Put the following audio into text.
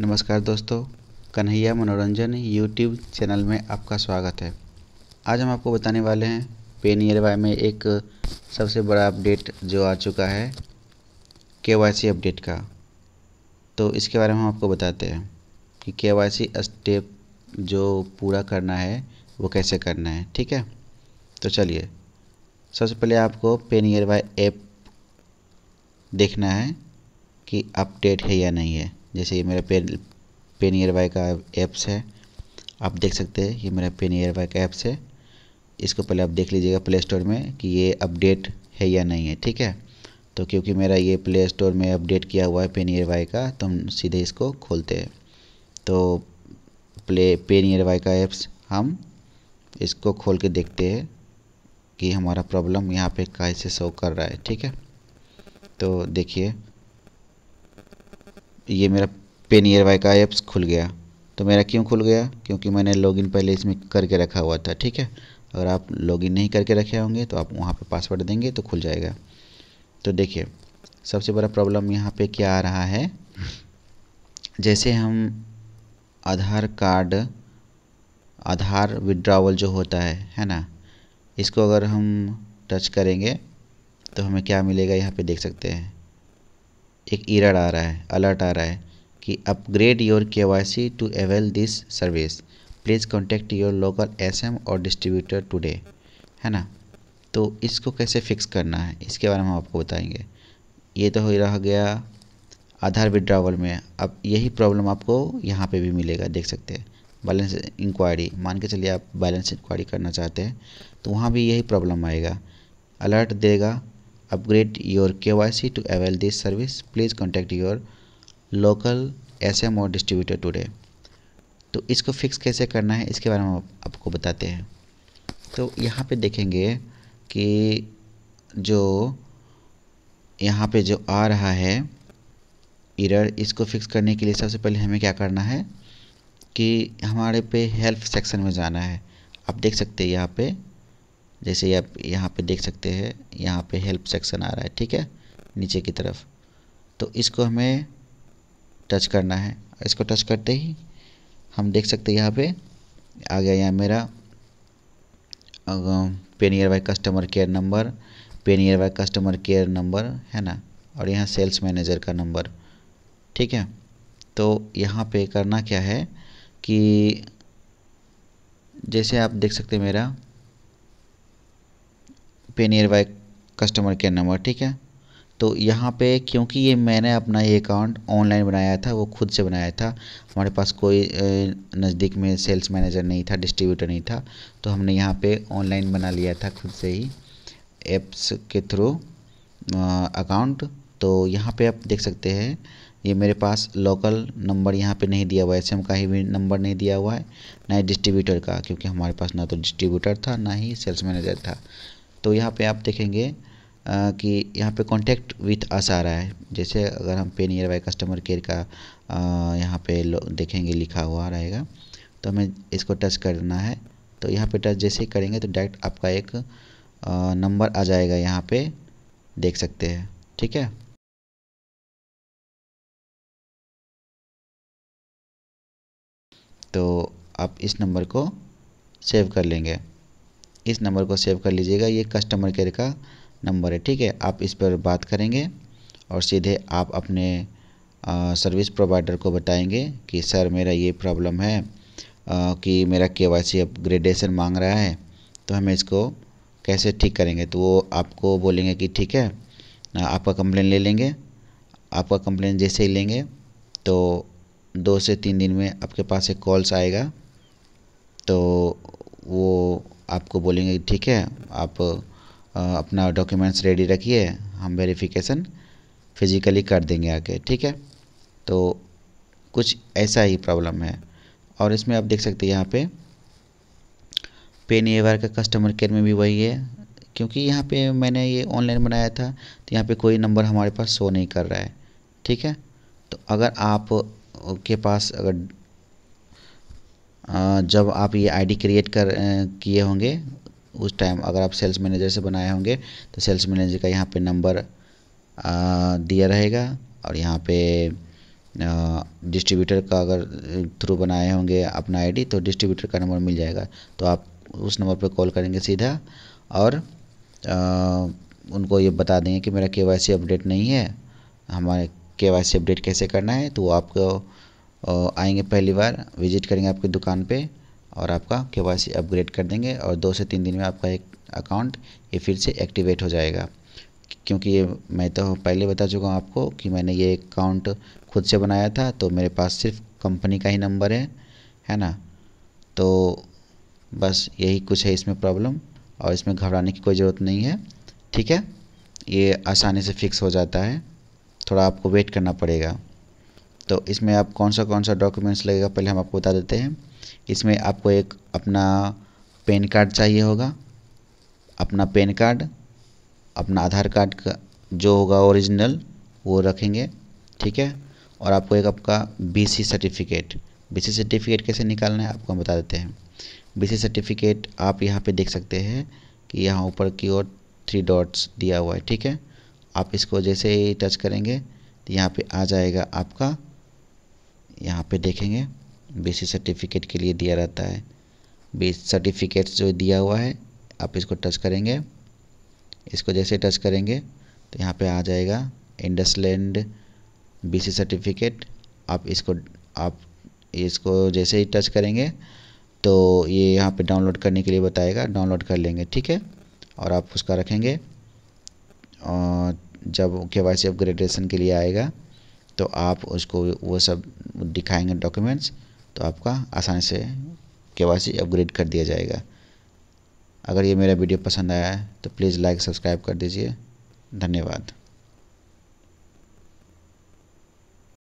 नमस्कार दोस्तों कन्हैया मनोरंजन यूट्यूब चैनल में आपका स्वागत है आज हम आपको बताने वाले हैं पे ईयर वाई में एक सबसे बड़ा अपडेट जो आ चुका है के अपडेट का तो इसके बारे में हम आपको बताते हैं कि के स्टेप जो पूरा करना है वो कैसे करना है ठीक है तो चलिए सबसे पहले आपको पे ईयर वाई ऐप देखना है कि अपडेट है या नहीं है जैसे ये मेरा पेन पेन ईयर वाई का ऐप्स है आप देख सकते हैं ये मेरा पेन ईयर वाई का ऐप्स है इसको पहले आप देख लीजिएगा प्ले स्टोर में कि ये अपडेट है या नहीं है ठीक है तो क्योंकि मेरा ये प्ले स्टोर में अपडेट किया हुआ है पेन ईयर वाई का तो हम सीधे इसको खोलते हैं तो प्ले पेन ईयर वाई का ऐप्स हम इसको खोल के देखते हैं कि हमारा प्रॉब्लम यहाँ पे कैसे शो कर रहा है ठीक है तो देखिए ये मेरा पे ईयर वाई का ऐप्स खुल गया तो मेरा क्यों खुल गया क्योंकि मैंने लॉगिन पहले इसमें करके रखा हुआ था ठीक है अगर आप लॉगिन नहीं करके रखे होंगे तो आप वहाँ पे पासवर्ड देंगे तो खुल जाएगा तो देखिए सबसे बड़ा प्रॉब्लम यहाँ पे क्या आ रहा है जैसे हम आधार कार्ड आधार विड्रावल जो होता है है ना इसको अगर हम टच करेंगे तो हमें क्या मिलेगा यहाँ पे देख सकते हैं एक इरर आ रहा है अलर्ट आ रहा है कि upgrade your K Y C to avail this service please contact your local S M or distributor today है ना तो इसको कैसे फिक्स करना है इसके बारे में हम आपको बताएंगे ये तो हो रहा गया आधार विड्रावल में अब यही प्रॉब्लम आपको यहाँ पे भी मिलेगा देख सकते हैं बैलेंस इंक्वायरी मान के चलिए आप बैलेंस इंक्वायरी करना चाहते हैं तो वहाँ भी यही प्रॉब्लम आएगा अलर्ट देगा upgrade your KYC to avail this service, please contact your local M or distributor today. तो इसको फिक्स कैसे करना है इसके बारे में आप, आपको बताते हैं तो यहाँ पे देखेंगे कि जो यहाँ पे जो आ रहा है इरर इसको फिक्स करने के लिए सबसे पहले हमें क्या करना है कि हमारे पे हेल्प सेक्शन में जाना है आप देख सकते हैं यहाँ पे जैसे आप यहाँ पे देख सकते हैं यहाँ पे हेल्प सेक्शन आ रहा है ठीक है नीचे की तरफ तो इसको हमें टच करना है इसको टच करते ही हम देख सकते हैं यहाँ पे आ गया यहाँ मेरा PayNearby customer care number PayNearby customer care number है ना और यहाँ सेल्स मैनेजर का नंबर ठीक है तो यहाँ पे करना क्या है कि जैसे आप देख सकते हैं मेरा PayNearby customer care number ठीक है तो यहाँ पे क्योंकि ये मैंने अपना ये अकाउंट ऑनलाइन बनाया था वो खुद से बनाया था हमारे पास कोई नज़दीक में सेल्स मैनेजर नहीं था डिस्ट्रीब्यूटर नहीं था तो हमने यहाँ पे ऑनलाइन बना लिया था खुद से ही एप्स के थ्रू अकाउंट तो यहाँ पे आप देख सकते हैं ये मेरे पास लोकल नंबर यहाँ पे नहीं दिया हुआ है एसएम का ही भी नंबर नहीं दिया हुआ है ना ही डिस्ट्रीब्यूटर का क्योंकि हमारे पास ना तो डिस्ट्रीब्यूटर था ना ही सेल्स मैनेजर था तो यहाँ पे आप देखेंगे कि यहाँ पे कॉन्टैक्ट विथ आशा आ रहा है जैसे अगर हम पे नियर बाई कस्टमर केयर का यहाँ पे देखेंगे लिखा हुआ रहेगा तो हमें इसको टच करना है तो यहाँ पे टच जैसे ही करेंगे तो डायरेक्ट आपका एक नंबर आ जाएगा यहाँ पे देख सकते हैं ठीक है तो आप इस नंबर को सेव कर लेंगे इस नंबर को सेव कर लीजिएगा ये कस्टमर केयर का नंबर है ठीक है आप इस पर बात करेंगे और सीधे आप अपने सर्विस प्रोवाइडर को बताएंगे कि सर मेरा ये प्रॉब्लम है आ, कि मेरा के वाई सी अपग्रेडेशन मांग रहा है तो हमें इसको कैसे ठीक करेंगे तो वो आपको बोलेंगे कि ठीक है आपका कंप्लेन ले लेंगे आपका कंप्लेन जैसे ही लेंगे तो दो से तीन दिन में आपके पास एक कॉल्स आएगा तो वो आपको बोलेंगे ठीक है आप अपना डॉक्यूमेंट्स रेडी रखिए हम वेरिफिकेशन फिज़िकली कर देंगे आके ठीक है तो कुछ ऐसा ही प्रॉब्लम है और इसमें आप देख सकते हैं यहाँ पे पेन एवर का कस्टमर केयर में भी वही है क्योंकि यहाँ पे मैंने ये ऑनलाइन बनाया था तो यहाँ पे कोई नंबर हमारे पास शो नहीं कर रहा है ठीक है तो अगर आप के पास अगर हाँ, जब आप ये आईडी क्रिएट कर किए होंगे उस टाइम अगर आप सेल्स मैनेजर से बनाए होंगे तो सेल्स मैनेजर का यहाँ पे नंबर दिया रहेगा और यहाँ पे डिस्ट्रीब्यूटर का अगर थ्रू बनाए होंगे अपना आईडी तो डिस्ट्रीब्यूटर का नंबर मिल जाएगा तो आप उस नंबर पर कॉल करेंगे सीधा और आ, उनको ये बता देंगे कि मेरा के अपडेट नहीं है हमारे के अपडेट कैसे करना है तो वो आपको और आएंगे पहली बार विजिट करेंगे आपकी दुकान पे और आपका के वाई सी अपग्रेड कर देंगे और दो से तीन दिन में आपका एक अकाउंट ये फिर से एक्टिवेट हो जाएगा क्योंकि ये मैं तो पहले बता चुका हूँ आपको कि मैंने ये अकाउंट खुद से बनाया था तो मेरे पास सिर्फ कंपनी का ही नंबर है है ना तो बस यही कुछ है इसमें प्रॉब्लम और इसमें घबराने की कोई ज़रूरत नहीं है ठीक है ये आसानी से फिक्स हो जाता है थोड़ा आपको वेट करना पड़ेगा तो इसमें आप कौन सा कौन सा डॉक्यूमेंट्स लगेगा पहले हम आपको बता देते हैं इसमें आपको एक अपना पेन कार्ड चाहिए होगा अपना पैन कार्ड अपना आधार कार्ड का जो होगा ओरिजिनल वो रखेंगे ठीक है और आपको एक आपका बीसी सर्टिफिकेट बीसी सर्टिफिकेट कैसे निकालना है आपको हम बता देते हैं बीसी सर्टिफिकेट आप यहाँ पे देख सकते हैं कि यहाँ ऊपर की ओर थ्री डॉट्स दिया हुआ है ठीक है आप इसको जैसे ही टच करेंगे तो यहाँ पे आ जाएगा आपका यहाँ पे देखेंगे बीसी सर्टिफिकेट के लिए दिया रहता है बी सर्टिफिकेट्स जो दिया हुआ है आप इसको टच करेंगे इसको जैसे टच करेंगे तो यहाँ पे आ जाएगा इंडस लैंड बी सर्टिफिकेट आप इसको आप इसको जैसे ही टच करेंगे तो ये यहाँ पे डाउनलोड करने के लिए बताएगा डाउनलोड कर लेंगे ठीक है और आप उसका रखेंगे और जब के वाई अपग्रेडेशन के लिए आएगा तो आप उसको वो सब दिखाएंगे डॉक्यूमेंट्स तो आपका आसानी से के अपग्रेड कर दिया जाएगा अगर ये मेरा वीडियो पसंद आया है तो प्लीज़ लाइक सब्सक्राइब कर दीजिए धन्यवाद